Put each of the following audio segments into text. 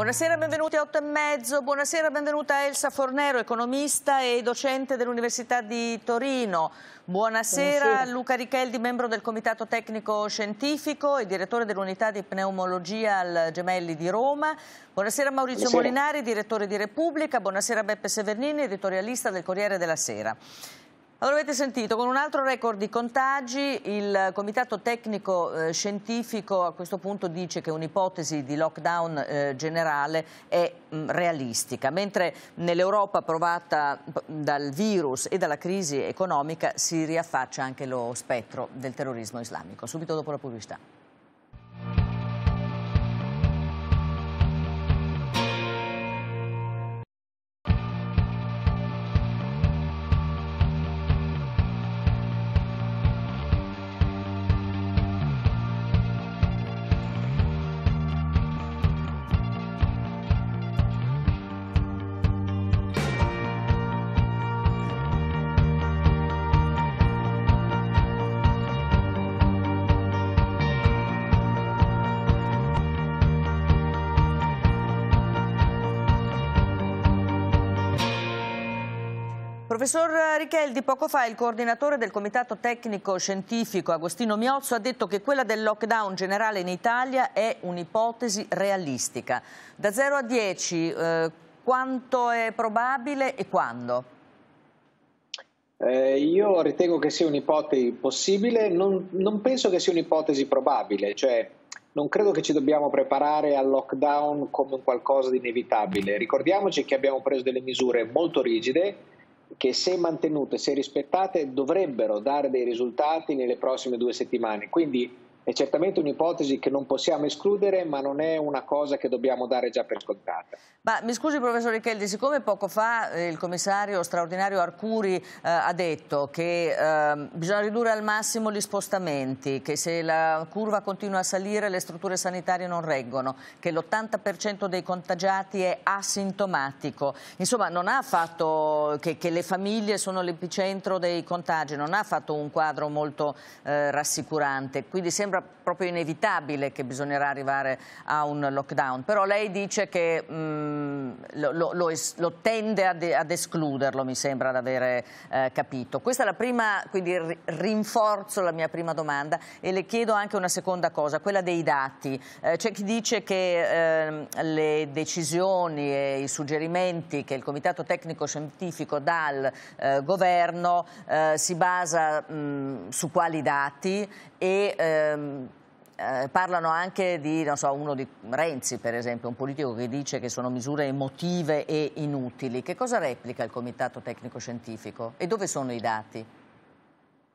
Buonasera, benvenuti a 8 e mezzo. Buonasera, benvenuta Elsa Fornero, economista e docente dell'Università di Torino. Buonasera, Buonasera. Luca Richeldi, membro del Comitato Tecnico Scientifico e direttore dell'unità di pneumologia al Gemelli di Roma. Buonasera Maurizio Buonasera. Molinari, direttore di Repubblica. Buonasera Beppe Severnini, editorialista del Corriere della Sera. Allora avete sentito, con un altro record di contagi, il Comitato Tecnico eh, Scientifico a questo punto dice che un'ipotesi di lockdown eh, generale è mh, mm, realistica, mentre nell'Europa provata dal virus e dalla crisi economica si riaffaccia anche lo spettro del terrorismo islamico. Subito dopo la pubblicità. Professor Richeldi, poco fa il coordinatore del Comitato Tecnico Scientifico Agostino Miozzo ha detto che quella del lockdown generale in Italia è un'ipotesi realistica. Da 0 a 10 eh, quanto è probabile e quando? Eh, io ritengo che sia un'ipotesi possibile, non, non, penso che sia un'ipotesi probabile, cioè non credo che ci dobbiamo preparare al lockdown come qualcosa di inevitabile. Ricordiamoci che abbiamo preso delle misure molto rigide che se mantenute, se rispettate, dovrebbero dare dei risultati nelle prossime due settimane. Quindi è certamente un'ipotesi che non possiamo escludere, ma non è una cosa che dobbiamo dare già per scontata. Ma mi scusi professor Richeldi, siccome poco fa eh, il commissario straordinario Arcuri eh, ha detto che eh, bisogna ridurre al massimo gli spostamenti, che se la curva continua a salire le strutture sanitarie non reggono, che l'80% dei contagiati è asintomatico, insomma non ha fatto che, che le famiglie sono l'epicentro dei contagi, non ha fatto un quadro molto eh, rassicurante, quindi sembra proprio inevitabile che bisognerà arrivare a un lockdown, però lei dice che mh, mm, lo, lo, lo, tende ad, ad, escluderlo, mi sembra di avere eh, capito. Questa è la prima, quindi rinforzo la mia prima domanda e le chiedo anche una seconda cosa, quella dei dati. Eh, c'è chi dice che eh, le decisioni e i suggerimenti che il Comitato Tecnico Scientifico dà al eh, governo eh, si basa mh, mm, su quali dati e ehm, eh, parlano anche di, non so, uno di Renzi per esempio, un politico che dice che sono misure emotive e inutili. Che cosa replica il Comitato Tecnico Scientifico e dove sono i dati?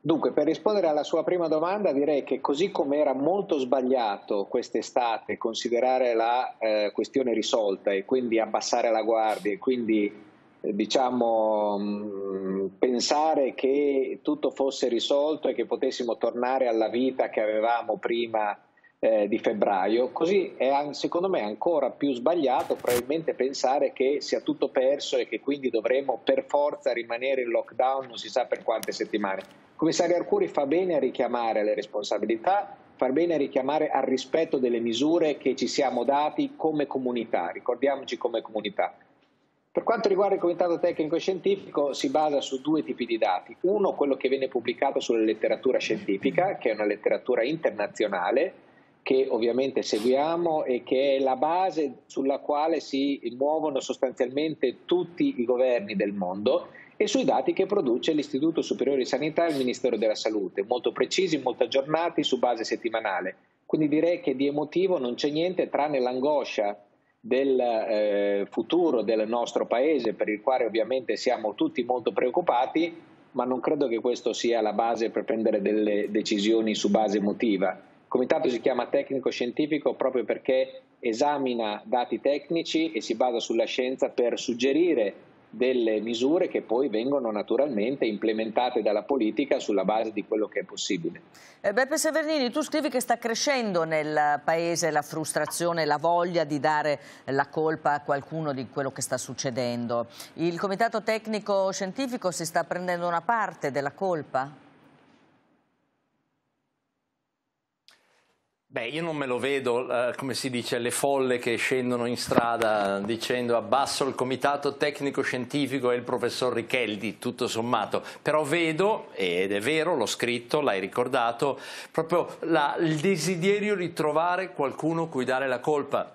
Dunque, per rispondere alla sua prima domanda, direi che così come era molto sbagliato quest'estate considerare la eh, questione risolta e quindi abbassare la guardia e quindi eh, diciamo, mm, pensare che tutto fosse risolto e che potessimo tornare alla vita che avevamo prima eh, di febbraio, così è secondo me ancora più sbagliato probabilmente pensare che sia tutto perso e che quindi dovremo per forza rimanere in lockdown non si sa per quante settimane. Il commissario Arcuri fa bene a richiamare le responsabilità, fa bene a richiamare al rispetto delle misure che ci siamo dati come comunità, ricordiamoci come comunità per quanto riguarda il comitato tecnico scientifico si basa su due tipi di dati. Uno, quello che viene pubblicato sulla letteratura scientifica, che è una letteratura internazionale che ovviamente seguiamo e che è la base sulla quale si muovono sostanzialmente tutti i governi del mondo e sui dati che produce l'Istituto Superiore di Sanità e il Ministero della Salute, molto precisi, molto aggiornati su base settimanale. Quindi direi che di emotivo non c'è niente tranne l'angoscia del eh, futuro del nostro paese, per il quale ovviamente siamo tutti molto preoccupati, ma non credo che questo sia la base per prendere delle decisioni su base emotiva. Il comitato si chiama tecnico scientifico proprio perché esamina dati tecnici e si basa sulla scienza per suggerire delle misure che poi vengono naturalmente implementate dalla politica sulla base di quello che è possibile. Eh, Beppe Severnini, tu scrivi che sta crescendo nel Paese la frustrazione, la voglia di dare la colpa a qualcuno di quello che sta succedendo. Il Comitato Tecnico Scientifico si sta prendendo una parte della colpa? Beh, io non me lo vedo, eh, come si dice, le folle che scendono in strada dicendo abbasso il comitato tecnico scientifico e il professor Richeldi, tutto sommato. Però vedo, ed è vero, l'ho scritto, l'hai ricordato, proprio la, il desiderio di trovare qualcuno cui dare la colpa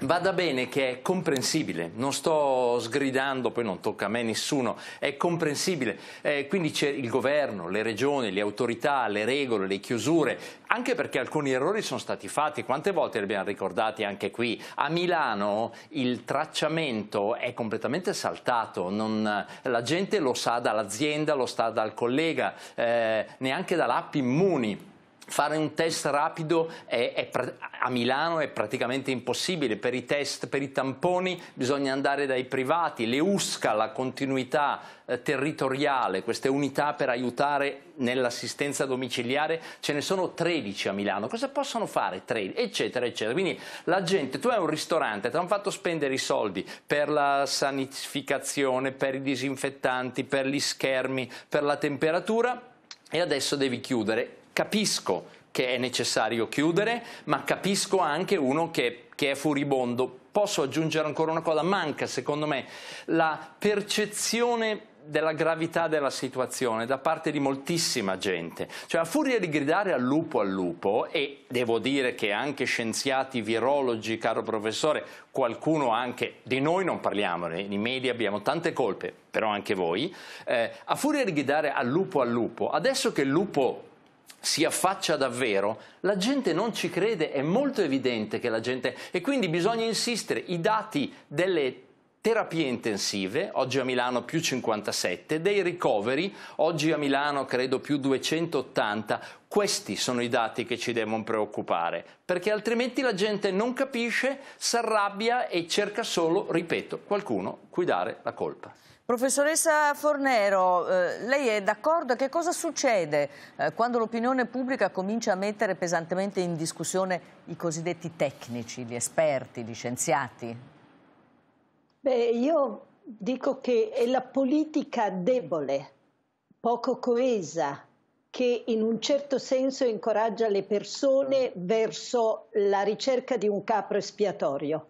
Vada bene che è comprensibile, non sto sgridando, poi non tocca a me nessuno, è comprensibile, eh, quindi c'è il governo, le regioni, le autorità, le regole, le chiusure, anche perché alcuni errori sono stati fatti, quante volte li abbiamo ricordati anche qui, a Milano il tracciamento è completamente saltato, non, la gente lo sa dall'azienda, lo sa dal collega, eh, neanche dall'app Immuni. Fare un test rapido è, è, a Milano è praticamente impossibile, per i test, per i tamponi bisogna andare dai privati, le USCA, la continuità eh, territoriale, queste unità per aiutare nell'assistenza domiciliare, ce ne sono 13 a Milano, cosa possono fare 13, eccetera, eccetera. Quindi la gente, tu hai un ristorante, ti hanno fatto spendere i soldi per la sanificazione, per i disinfettanti, per gli schermi, per la temperatura e adesso devi chiudere Capisco che è necessario chiudere, ma capisco anche uno che, che è furibondo. Posso aggiungere ancora una cosa? Manca, secondo me, la percezione della gravità della situazione da parte di moltissima gente. Cioè, a furia di gridare al lupo al lupo, e devo dire che anche scienziati, virologi, caro professore, qualcuno anche di noi non parliamo, eh, nei media abbiamo tante colpe, però anche voi, eh, a furia di gridare al lupo al lupo, adesso che il lupo si affaccia davvero, la gente non ci crede, è molto evidente che la gente... E quindi bisogna insistere, i dati delle terapie intensive, oggi a Milano più 57, dei ricoveri, oggi a Milano credo più 280, questi sono i dati che ci devono preoccupare, perché altrimenti la gente non capisce, si arrabbia e cerca solo, ripeto, qualcuno cui dare la colpa. Professoressa Fornero, eh, lei è d'accordo? Che cosa succede eh, quando l'opinione pubblica comincia a mettere pesantemente in discussione i cosiddetti tecnici, gli esperti, gli scienziati? Beh, io dico che è la politica debole, poco coesa, che in un certo senso incoraggia le persone verso la ricerca di un capro espiatorio.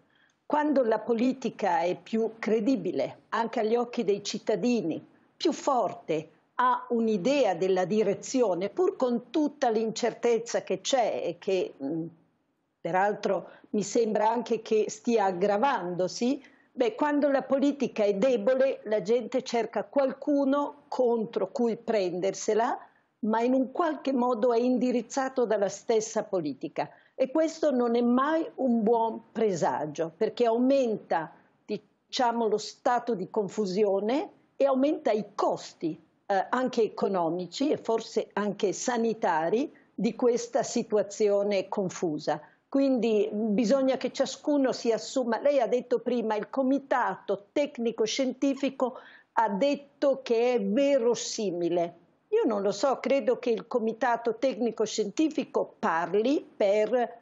Quando la politica è più credibile, anche agli occhi dei cittadini, più forte, ha un'idea della direzione, pur con tutta l'incertezza che c'è e che mm, peraltro mi sembra anche che stia aggravandosi, beh, quando la politica è debole la gente cerca qualcuno contro cui prendersela, ma in un qualche modo è indirizzato dalla stessa politica. E questo non è mai un buon presagio perché aumenta diciamo, lo stato di confusione e aumenta i costi eh, anche economici e forse anche sanitari di questa situazione confusa. Quindi mm, bisogna che ciascuno si assuma, lei ha detto prima, il comitato tecnico scientifico ha detto che è verosimile io non lo so, credo che il comitato tecnico scientifico parli per eh,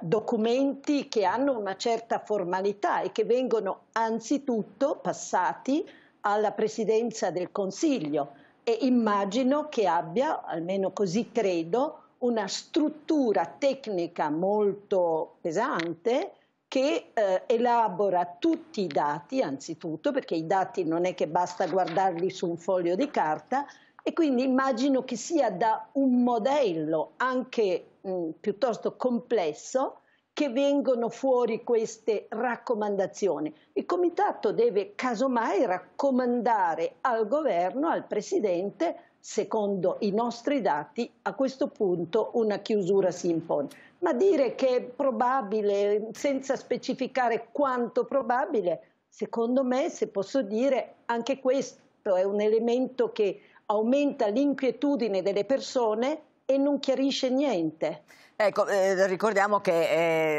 documenti che hanno una certa formalità e che vengono anzitutto passati alla presidenza del Consiglio e immagino che abbia, almeno così credo, una struttura tecnica molto pesante che eh, elabora tutti i dati, anzitutto, perché i dati non è che basta guardarli su un foglio di carta, e quindi immagino che sia da un modello anche mh, piuttosto complesso che vengono fuori queste raccomandazioni. Il comitato deve casomai raccomandare al governo, al presidente, secondo i nostri dati, a questo punto una chiusura si impone. Ma dire che è probabile, senza specificare quanto probabile, secondo me, se posso dire, anche questo è un elemento che aumenta l'inquietudine delle persone e non chiarisce niente. Ecco, eh, ricordiamo che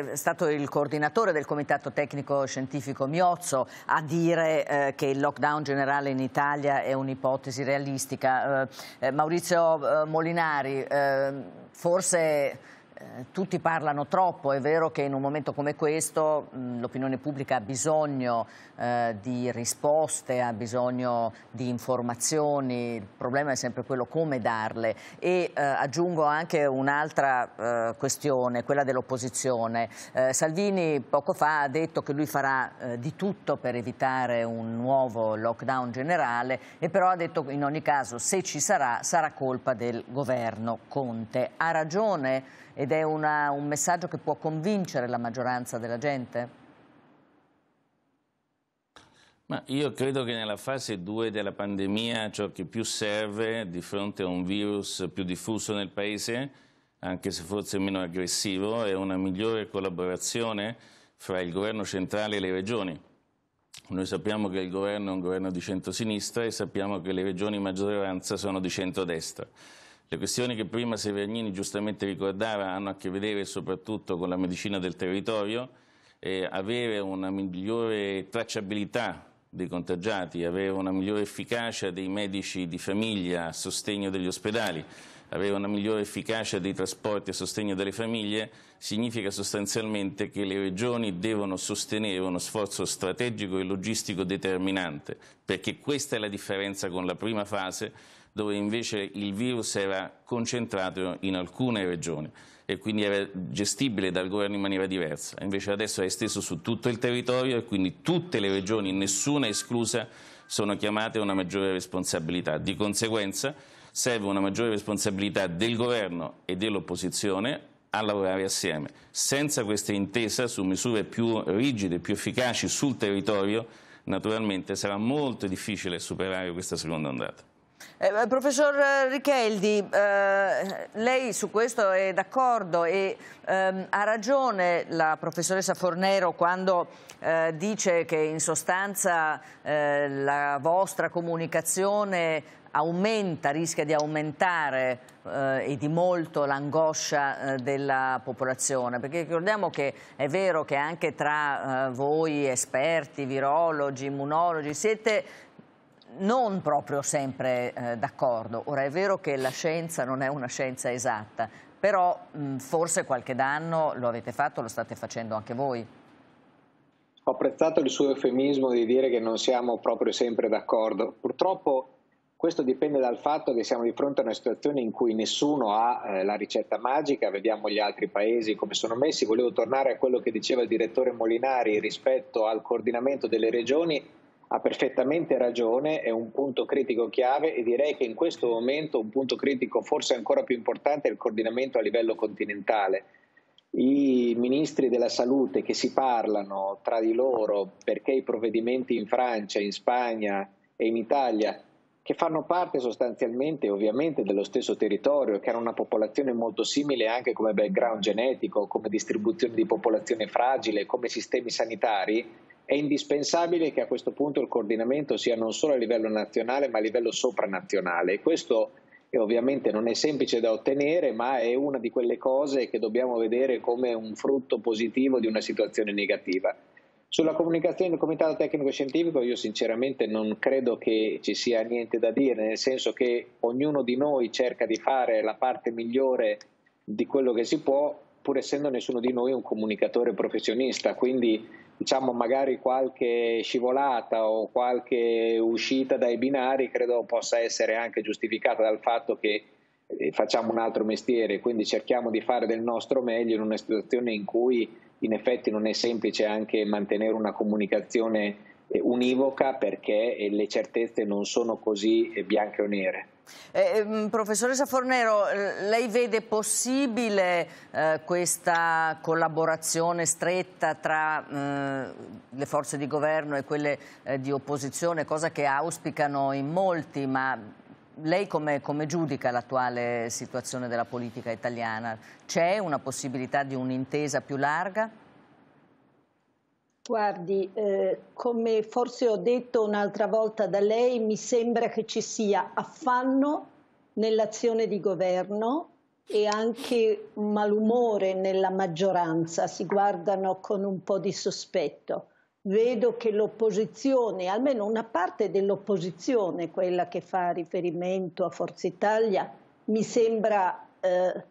è stato il coordinatore del Comitato Tecnico Scientifico Miozzo a dire eh, che il lockdown generale in Italia è un'ipotesi realistica. Eh, eh Maurizio eh, Molinari, eh, forse eh, tutti parlano troppo, è vero che in un momento come questo mm, l'opinione pubblica ha bisogno eh, di risposte, ha bisogno di informazioni, il problema è sempre quello come darle e eh, aggiungo anche un'altra eh, questione, quella dell'opposizione. Eh, Salvini poco fa ha detto che lui farà eh, di tutto per evitare un nuovo lockdown generale e però ha detto in ogni caso se ci sarà sarà colpa del governo Conte. Ha ragione? ed è una, un messaggio che può convincere la maggioranza della gente? Ma io credo che nella fase 2 della pandemia ciò che più serve di fronte a un virus più diffuso nel paese, anche se forse meno aggressivo, è una migliore collaborazione fra il governo centrale e le regioni. Noi sappiamo che il governo è un governo di centrosinistra e sappiamo che le regioni in maggioranza sono di centrodestra. Le questioni che prima Severgnini giustamente ricordava hanno a che vedere soprattutto con la medicina del territorio, eh, avere una migliore tracciabilità dei contagiati, avere una migliore efficacia dei medici di famiglia a sostegno degli ospedali, avere una migliore efficacia dei trasporti a sostegno delle famiglie, significa sostanzialmente che le regioni devono sostenere uno sforzo strategico e logistico determinante, perché questa è la differenza con la prima fase dove invece il virus era concentrato in alcune regioni e quindi era gestibile dal governo in maniera diversa. Invece adesso è esteso su tutto il territorio e quindi tutte le regioni, nessuna esclusa, sono chiamate a una maggiore responsabilità. Di conseguenza serve una maggiore responsabilità del governo e dell'opposizione a lavorare assieme. Senza questa intesa su misure più rigide, più efficaci sul territorio, naturalmente sarà molto difficile superare questa seconda ondata. Eh, eh, professor Richeldi, eh, lei su questo è d'accordo e ehm, ha ragione la professoressa Fornero quando eh, dice che in sostanza eh, la vostra comunicazione aumenta, rischia di aumentare eh, e di molto l'angoscia eh, della popolazione, perché ricordiamo che è vero che anche tra eh, voi esperti, virologi, immunologi, siete non proprio sempre eh, d'accordo. Ora è vero che la scienza non è una scienza esatta, però mh, forse qualche danno lo avete fatto, lo state facendo anche voi. Ho apprezzato il suo eufemismo di dire che non siamo proprio sempre d'accordo. Purtroppo questo dipende dal fatto che siamo di fronte a una situazione in cui nessuno ha eh, la ricetta magica, vediamo gli altri paesi come sono messi. Volevo tornare a quello che diceva il direttore Molinari rispetto al coordinamento delle regioni ha perfettamente ragione, è un punto critico chiave e direi che in questo momento un punto critico forse ancora più importante è il coordinamento a livello continentale. I ministri della salute che si parlano tra di loro perché i provvedimenti in Francia, in Spagna e in Italia, che fanno parte sostanzialmente ovviamente dello stesso territorio, che hanno una popolazione molto simile anche come background genetico, come distribuzione di popolazione fragile, come sistemi sanitari, è indispensabile che a questo punto il coordinamento sia non solo a livello nazionale ma a livello sopranazionale questo e ovviamente non è semplice da ottenere, ma è una di quelle cose che dobbiamo vedere come un frutto positivo di una situazione negativa. Sulla comunicazione del Comitato Tecnico Scientifico io sinceramente non credo che ci sia niente da dire, nel senso che ognuno di noi cerca di fare la parte migliore di quello che si può, pur essendo nessuno di noi un comunicatore professionista, quindi diciamo magari qualche scivolata o qualche uscita dai binari credo possa essere anche giustificata dal fatto che eh, facciamo un altro mestiere, quindi cerchiamo di fare del nostro meglio in una situazione in cui in effetti non è semplice anche mantenere una comunicazione eh, univoca perché eh, le certezze non sono così bianche o nere. Eh, ehm, professoressa Fornero, eh, lei vede possibile eh, questa collaborazione stretta tra eh, le forze di governo e quelle eh, di opposizione, cosa che auspicano in molti, ma lei come, come giudica l'attuale situazione della politica italiana? C'è una possibilità di un'intesa più larga? Guardi, eh, come forse ho detto un'altra volta da lei, mi sembra che ci sia affanno nell'azione di governo e anche malumore nella maggioranza, si guardano con un po' di sospetto. Vedo che l'opposizione, almeno una parte dell'opposizione, quella che fa riferimento a Forza Italia, mi sembra eh,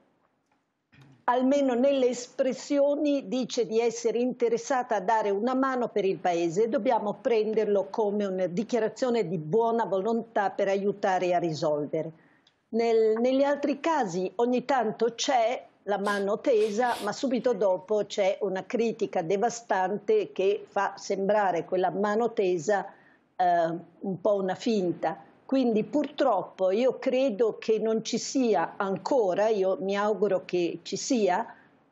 almeno nelle espressioni dice di essere interessata a dare una mano per il Paese e dobbiamo prenderlo come una dichiarazione di buona volontà per aiutare a risolvere. Nel, negli altri casi ogni tanto c'è la mano tesa, ma subito dopo c'è una critica devastante che fa sembrare quella mano tesa eh, un po' una finta. Quindi purtroppo io credo che non ci sia ancora, io mi auguro che ci sia,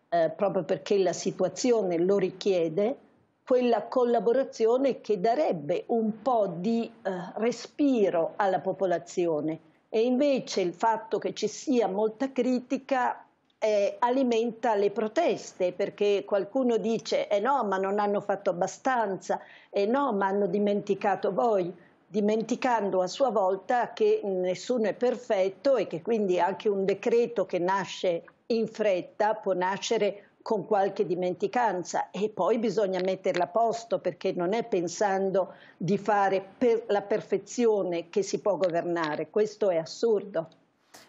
eh, proprio perché la situazione lo richiede, quella collaborazione che darebbe un po' di eh, respiro alla popolazione e invece il fatto che ci sia molta critica eh, alimenta le proteste perché qualcuno dice eh no ma non hanno fatto abbastanza, eh no ma hanno dimenticato voi dimenticando a sua volta che nessuno è perfetto e che quindi anche un decreto che nasce in fretta può nascere con qualche dimenticanza e poi bisogna metterla a posto perché non è pensando di fare per la perfezione che si può governare, questo è assurdo.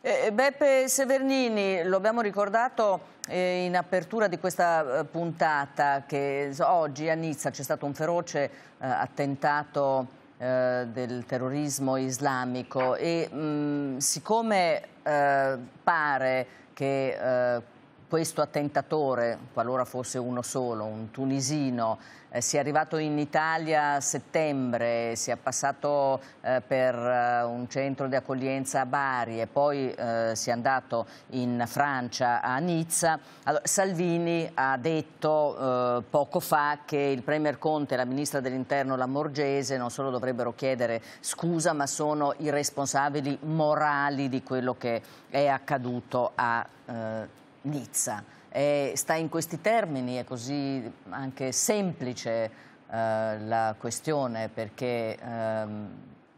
Eh, eh, Beppe Severnini, lo abbiamo ricordato eh, in apertura di questa puntata che oggi a Nizza c'è stato un feroce attentato eh, del terrorismo islamico e mh, mm, siccome eh, pare che eh, questo attentatore, qualora fosse uno solo, un tunisino, eh, sia arrivato in Italia a settembre, sia passato eh, per eh, un centro di accoglienza a Bari e poi eh, sia andato in Francia a Nizza. Allora, Salvini ha detto eh, poco fa che il Premier Conte e la Ministra dell'Interno Lamorgese non solo dovrebbero chiedere scusa ma sono i responsabili morali di quello che è accaduto a eh, Nizza. E sta in questi termini, è così anche semplice eh, la questione perché ehm,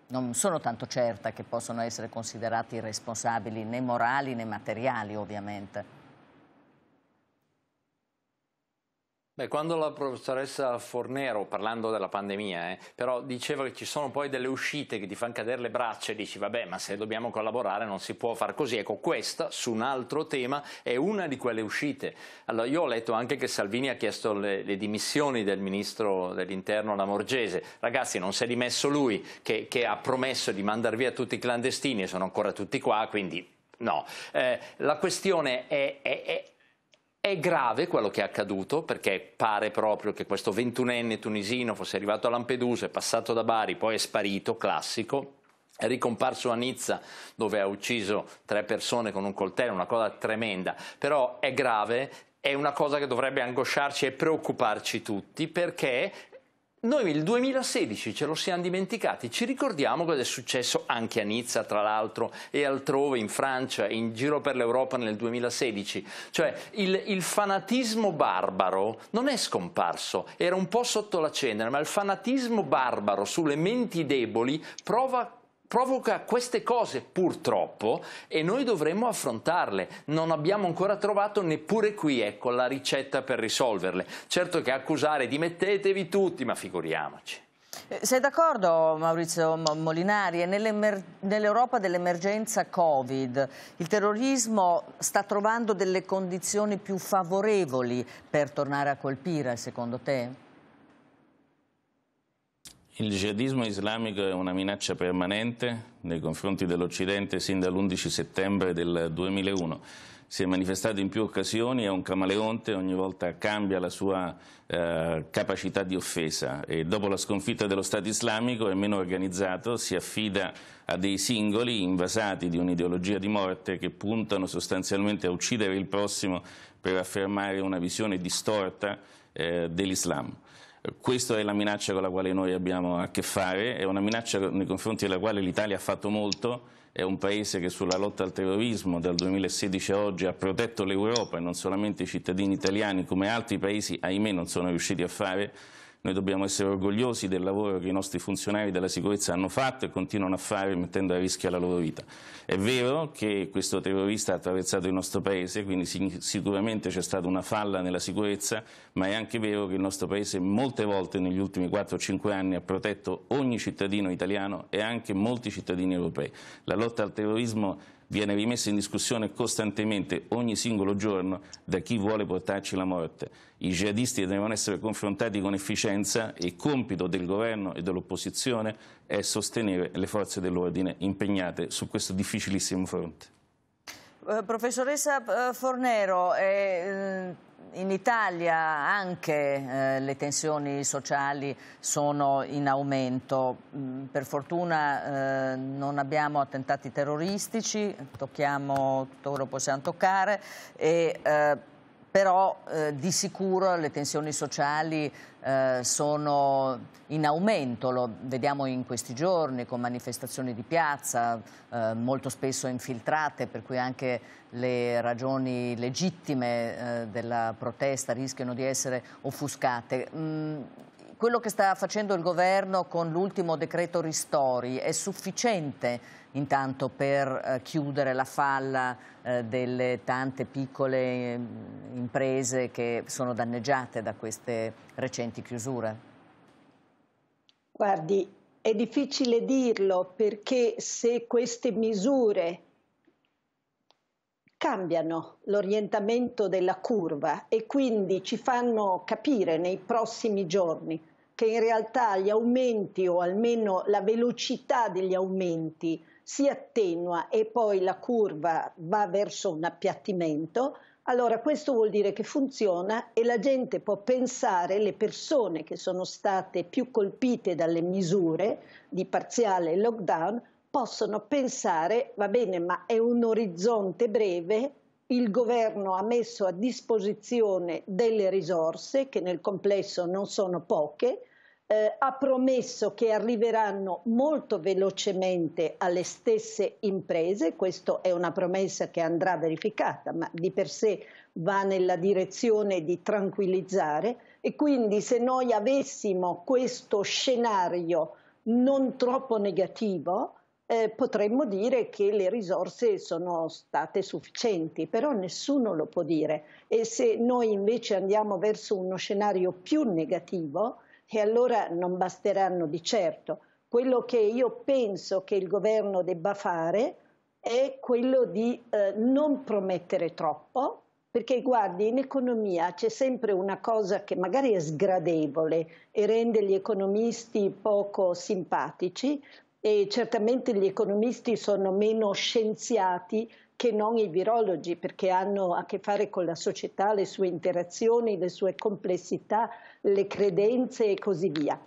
non sono tanto certa che possano essere considerati responsabili né morali né materiali ovviamente. Beh, quando la professoressa Fornero, parlando della pandemia, eh, però diceva che ci sono poi delle uscite che ti fanno cadere le braccia e dici vabbè ma se dobbiamo collaborare non si può far così, ecco questa su un altro tema è una di quelle uscite. Allora io ho letto anche che Salvini ha chiesto le, le dimissioni del ministro dell'interno Lamorgese, ragazzi non si è dimesso lui che, che ha promesso di mandar via tutti i clandestini e sono ancora tutti qua quindi no. Eh, la questione è, è, è, è grave quello che è accaduto perché pare proprio che questo ventunenne tunisino fosse arrivato a Lampedusa, è passato da Bari, poi è sparito, classico, è ricomparso a Nizza dove ha ucciso tre persone con un coltello, una cosa tremenda, però è grave, è una cosa che dovrebbe angosciarci e preoccuparci tutti perché noi il 2016 ce lo siamo dimenticati, ci ricordiamo cosa è successo anche a Nizza tra l'altro e altrove in Francia e in giro per l'Europa nel 2016, cioè il, il, fanatismo barbaro non è scomparso, era un po' sotto la cenere, ma il fanatismo barbaro sulle menti deboli prova provoca queste cose purtroppo e noi dovremmo affrontarle. Non abbiamo ancora trovato neppure qui ecco, la ricetta per risolverle. Certo che accusare dimettetevi tutti, ma figuriamoci. Eh, sei d'accordo Maurizio Molinari? Nell'Europa nell dell'emergenza Covid il terrorismo sta trovando delle condizioni più favorevoli per tornare a colpire, secondo te? Il jihadismo islamico è una minaccia permanente nei confronti dell'Occidente sin dall'11 settembre del 2001. Si è manifestato in più occasioni, è un camaleonte, ogni volta cambia la sua eh, capacità di offesa e dopo la sconfitta dello Stato islamico è meno organizzato, si affida a dei singoli invasati di un'ideologia di morte che puntano sostanzialmente a uccidere il prossimo per affermare una visione distorta eh, dell'Islam. Questa è la minaccia con la quale noi abbiamo a che fare, è una minaccia nei confronti della quale l'Italia ha fatto molto, è un paese che sulla lotta al terrorismo dal 2016 a oggi ha protetto l'Europa e non solamente i cittadini italiani come altri paesi ahimè non sono riusciti a fare, noi dobbiamo essere orgogliosi del lavoro che i nostri funzionari della sicurezza hanno fatto e continuano a fare mettendo a rischio la loro vita. È vero che questo terrorista ha attraversato il nostro Paese, quindi sicuramente c'è stata una falla nella sicurezza, ma è anche vero che il nostro Paese molte volte negli ultimi 4-5 anni ha protetto ogni cittadino italiano e anche molti cittadini europei. La lotta al terrorismo viene rimessa in discussione costantemente ogni singolo giorno da chi vuole portarci la morte. I jihadisti devono essere confrontati con efficienza e il compito del governo e dell'opposizione è sostenere le forze dell'ordine impegnate su questo difficilissimo fronte. Eh, professoressa eh, Fornero, eh, in Italia anche eh, le tensioni sociali sono in aumento, mm, per fortuna eh, non abbiamo attentati terroristici, tocchiamo tutto quello che possiamo toccare e, eh, però eh, di sicuro le tensioni sociali eh, sono in aumento, lo vediamo in questi giorni con manifestazioni di piazza eh, molto spesso infiltrate, per cui anche le ragioni legittime eh, della protesta rischiano di essere offuscate. Mm, quello che sta facendo il governo con l'ultimo decreto ristori è sufficiente intanto per eh, chiudere la falla eh, delle tante piccole mm, imprese che sono danneggiate da queste recenti chiusure? Guardi, è difficile dirlo perché se queste misure cambiano l'orientamento della curva e quindi ci fanno capire nei prossimi giorni che in realtà gli aumenti o almeno la velocità degli aumenti si attenua e poi la curva va verso un appiattimento, allora questo vuol dire che funziona e la gente può pensare, le persone che sono state più colpite dalle misure di parziale lockdown, possono pensare, va bene, ma è un orizzonte breve, il governo ha messo a disposizione delle risorse, che nel complesso non sono poche, eh, ha promesso che arriveranno molto velocemente alle stesse imprese, questa è una promessa che andrà verificata, ma di per sé va nella direzione di tranquillizzare e quindi se noi avessimo questo scenario non troppo negativo, eh, potremmo dire che le risorse sono state sufficienti, però nessuno lo può dire e se noi invece andiamo verso uno scenario più negativo, e allora non basteranno di certo. Quello che io penso che il governo debba fare è quello di eh, non promettere troppo, perché guardi, in economia c'è sempre una cosa che magari è sgradevole e rende gli economisti poco simpatici e certamente gli economisti sono meno scienziati che non i virologi, perché hanno a che fare con la società, le sue interazioni, le sue complessità, le credenze e così via.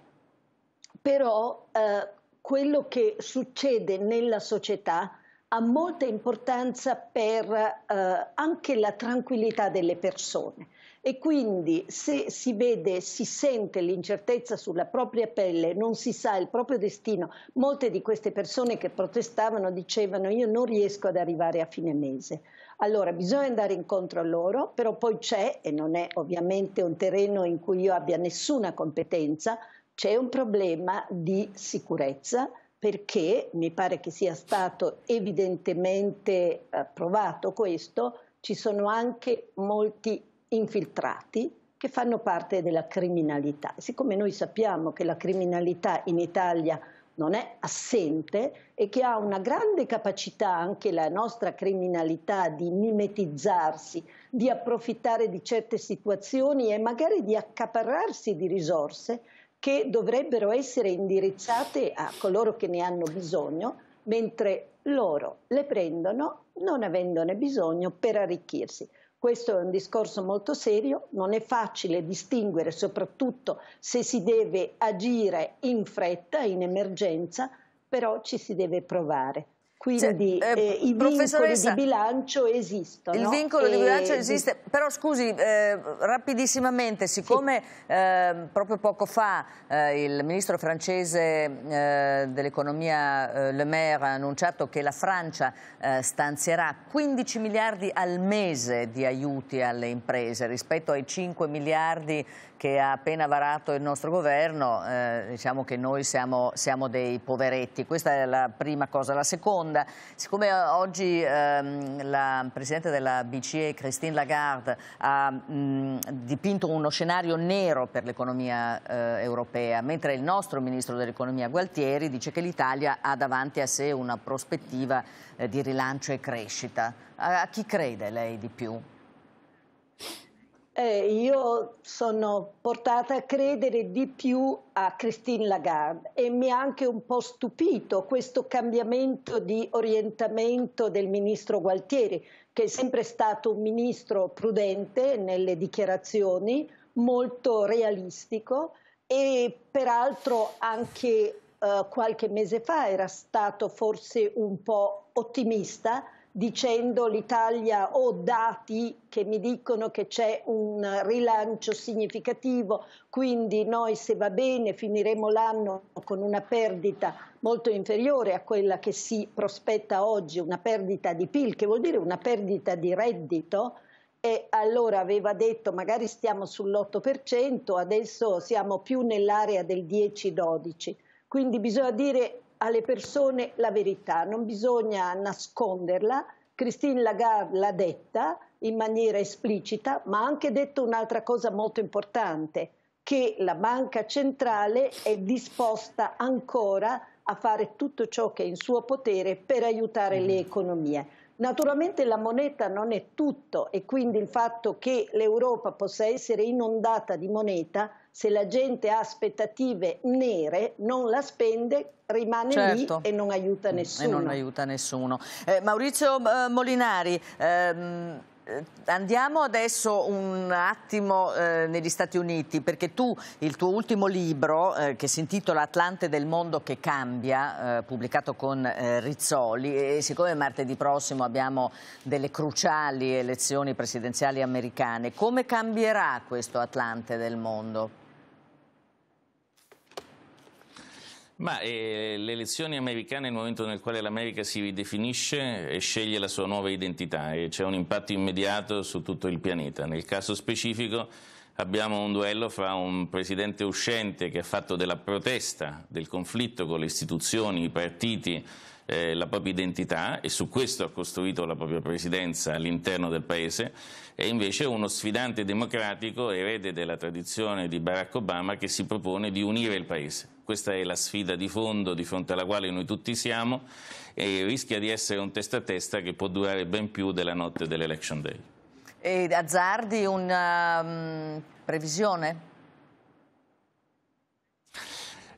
Però eh, quello che succede nella società ha molta importanza per eh, anche la tranquillità delle persone e quindi se si vede, si sente l'incertezza sulla propria pelle, non si sa il proprio destino, molte di queste persone che protestavano dicevano io non riesco ad arrivare a fine mese. Allora bisogna andare incontro a loro, però poi c'è, e non è ovviamente un terreno in cui io abbia nessuna competenza, c'è un problema di sicurezza perché mi pare che sia stato evidentemente eh, provato questo, ci sono anche molti infiltrati che fanno parte della criminalità. Siccome noi sappiamo che la criminalità in Italia non è assente e che ha una grande capacità anche la nostra criminalità di mimetizzarsi, di approfittare di certe situazioni e magari di accaparrarsi di risorse che dovrebbero essere indirizzate a coloro che ne hanno bisogno, mentre loro le prendono non avendone bisogno per arricchirsi. Questo è un discorso molto serio, non è facile distinguere, soprattutto se si deve agire in fretta, in emergenza, però ci si deve provare. Quindi cioè, eh, eh, i vincoli di bilancio esistono. Il vincolo e... di bilancio esiste, però scusi, eh, rapidissimamente, siccome sì. eh, proprio poco fa eh, il ministro francese eh, dell'economia Le Maire ha annunciato che la Francia stanzierà 15 miliardi al mese di aiuti alle imprese rispetto ai 5 miliardi che ha appena varato il nostro governo, eh, diciamo che noi siamo, siamo, dei poveretti. Questa è la prima cosa. La seconda, siccome eh, oggi ehm, la Presidente della BCE, Christine Lagarde, ha mh, dipinto uno scenario nero per l'economia eh, europea, mentre il nostro Ministro dell'Economia Gualtieri dice che l'Italia ha davanti a sé una prospettiva eh, di rilancio e crescita. A, a chi crede lei di più? Eh, io sono portata a credere di più a Christine Lagarde e mi ha anche un po' stupito questo cambiamento di orientamento del ministro Gualtieri, che è sempre stato un ministro prudente nelle dichiarazioni, molto realistico e peraltro anche eh, qualche mese fa era stato forse un po' ottimista dicendo l'Italia ho dati che mi dicono che c'è un rilancio significativo, quindi noi se va bene finiremo l'anno con una perdita molto inferiore a quella che si prospetta oggi, una perdita di PIL, che vuol dire una perdita di reddito, e allora aveva detto magari stiamo sull'8%, adesso siamo più nell'area del 10-12%. Quindi bisogna dire alle persone la verità, non bisogna nasconderla. Christine Lagarde l'ha detta in maniera esplicita, ma ha anche detto un'altra cosa molto importante, che la banca centrale è disposta ancora a fare tutto ciò che è in suo potere per aiutare le mm. economie. Naturalmente la moneta non è tutto e quindi il fatto che l'Europa possa essere inondata di moneta se la gente ha aspettative nere, non la spende, rimane certo. lì e non aiuta nessuno. E non aiuta nessuno. Eh, Maurizio eh, Molinari, ehm, eh, Andiamo adesso un attimo eh, negli Stati Uniti perché tu il tuo ultimo libro eh, che si intitola Atlante del mondo che cambia eh, pubblicato con eh, Rizzoli e siccome martedì prossimo abbiamo delle cruciali elezioni presidenziali americane come cambierà questo Atlante del mondo? Ma eh, le elezioni americane è il momento nel quale l'America si ridefinisce e sceglie la sua nuova identità e c'è un impatto immediato su tutto il pianeta. Nel caso specifico abbiamo un duello fra un presidente uscente che ha fatto della protesta, del conflitto con le istituzioni, i partiti, eh, la propria identità e su questo ha costruito la propria presidenza all'interno del paese e invece uno sfidante democratico erede della tradizione di Barack Obama che si propone di unire il paese. Questa è la sfida di fondo di fronte alla quale noi tutti siamo e rischia di essere un testa a testa che può durare ben più della notte dell'election day. E azzardi una um, previsione?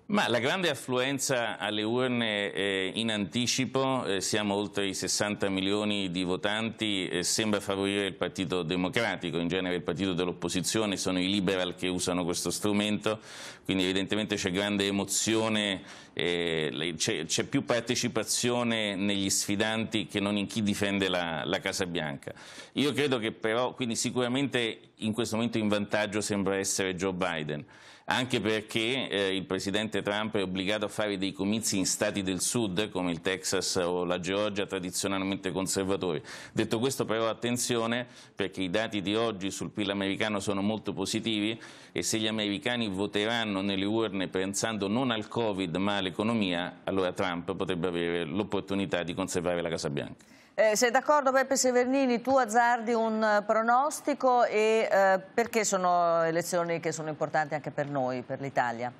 Ma la grande affluenza alle urne eh, in anticipo, eh, siamo oltre i 60 milioni di votanti, eh, sembra favorire il Partito Democratico, in genere il partito dell'opposizione, sono i liberal che usano questo strumento, quindi evidentemente c'è grande emozione, eh, c'è più partecipazione negli sfidanti che non in chi difende la, la Casa Bianca. Io credo che però, quindi sicuramente in questo momento in vantaggio sembra essere Joe Biden anche perché eh, il presidente Trump è obbligato a fare dei comizi in stati del sud, come il Texas o la Georgia, tradizionalmente conservatori. Detto questo però attenzione, perché i dati di oggi sul PIL americano sono molto positivi e se gli americani voteranno nelle urne pensando non al Covid ma all'economia, allora Trump potrebbe avere l'opportunità di conservare la Casa Bianca. Eh, sei d'accordo Peppe Severnini, tu azzardi un eh, pronostico e eh, perché sono elezioni che sono importanti anche per noi, per l'Italia?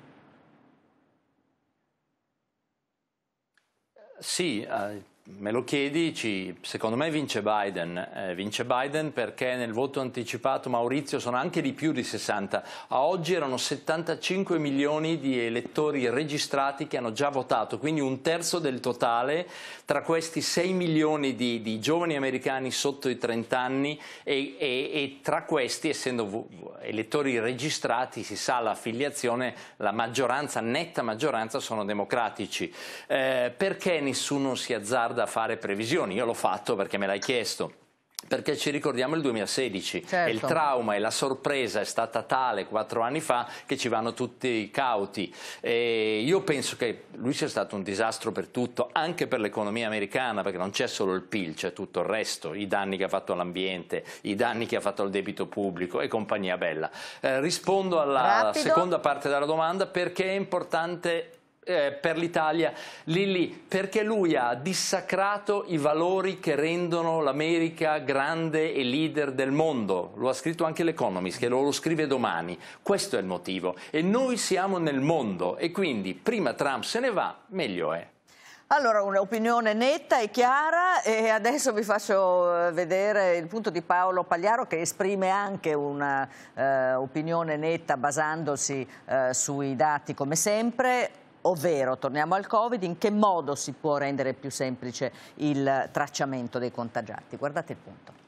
Sì, eh, me lo chiedi, ci, secondo me vince Biden, eh, vince Biden perché nel voto anticipato Maurizio sono anche di più di 60, a oggi erano 75 milioni di elettori registrati che hanno già votato, quindi un terzo del totale, tra questi 6 milioni di, di giovani americani sotto i 30 anni e, e, e tra questi, essendo elettori registrati, si sa l'affiliazione, la maggioranza, netta maggioranza sono democratici. Eh, perché nessuno si azzarda? riguarda fare previsioni, io l'ho fatto perché me l'hai chiesto perché ci ricordiamo il 2016 certo. e il certo. trauma e la sorpresa è stata tale quattro anni fa che ci vanno tutti cauti e io penso che lui sia stato un disastro per tutto anche per l'economia americana perché non c'è solo il PIL c'è tutto il resto i danni che ha fatto all'ambiente i danni che ha fatto al debito pubblico e compagnia bella eh, rispondo alla Rapido. seconda parte della domanda perché è importante eh, per l'Italia lì perché lui ha dissacrato i valori che rendono l'America grande e leader del mondo. Lo ha scritto anche l'Economist, che lo, lo scrive domani. Questo è il motivo. E noi siamo nel mondo e quindi prima Trump se ne va, meglio è. Allora, un'opinione netta e chiara e adesso vi faccio eh, vedere il punto di Paolo Pagliaro che esprime anche un'opinione eh, netta basandosi eh, sui dati come sempre ovvero, torniamo al Covid, in che modo si può rendere più semplice il tracciamento dei contagiati? Guardate il punto.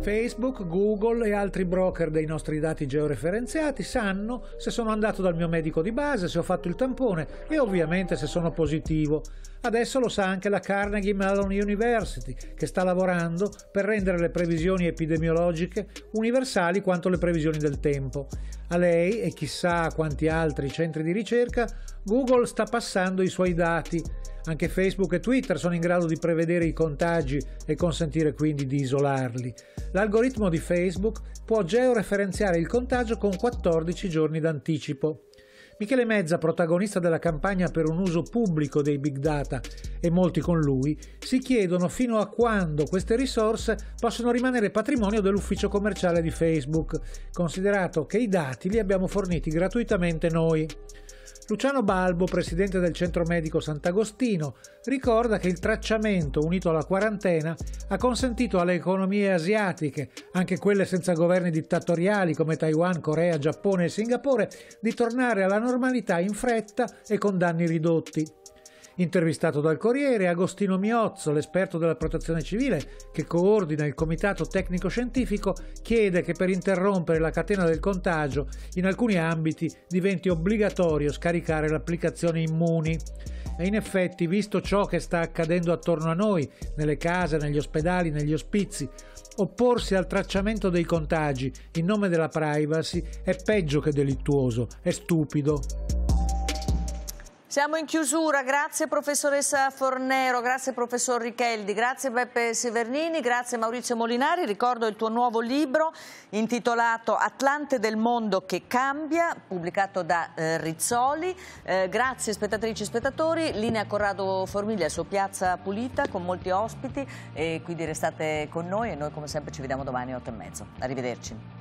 Facebook, Google e altri broker dei nostri dati georeferenziati sanno se sono andato dal mio medico di base, se ho fatto il tampone e ovviamente se sono positivo. Adesso lo sa anche la Carnegie Mellon University, che sta lavorando per rendere le previsioni epidemiologiche universali quanto le previsioni del tempo. A lei e chissà a quanti altri centri di ricerca, Google sta passando i suoi dati anche Facebook e Twitter sono in grado di prevedere i contagi e consentire quindi di isolarli. L'algoritmo di Facebook può georeferenziare il contagio con 14 giorni d'anticipo. Michele Mezza, protagonista della campagna per un uso pubblico dei big data e molti con lui, si chiedono fino a quando queste risorse possono rimanere patrimonio dell'ufficio commerciale di Facebook, considerato che i dati li abbiamo forniti gratuitamente noi. Luciano Balbo, presidente del Centro Medico Sant'Agostino, ricorda che il tracciamento unito alla quarantena ha consentito alle economie asiatiche, anche quelle senza governi dittatoriali come Taiwan, Corea, Giappone e Singapore, di tornare alla normalità in fretta e con danni ridotti. Intervistato dal Corriere, Agostino Miozzo, l'esperto della protezione civile che coordina il comitato tecnico-scientifico, chiede che per interrompere la catena del contagio in alcuni ambiti diventi obbligatorio scaricare l'applicazione Immuni. E in effetti, visto ciò che sta accadendo attorno a noi, nelle case, negli ospedali, negli ospizi, opporsi al tracciamento dei contagi in nome della privacy è peggio che delittuoso, è stupido. Siamo in chiusura, grazie professoressa Fornero, grazie professor Richeldi, grazie Beppe Severnini, grazie Maurizio Molinari, ricordo il tuo nuovo libro intitolato Atlante del mondo che cambia, pubblicato da eh, Rizzoli, eh, grazie spettatrici e spettatori, linea Corrado Formiglia su Piazza Pulita con molti ospiti e quindi restate con noi e noi come sempre ci vediamo domani alle 8 e mezzo, arrivederci.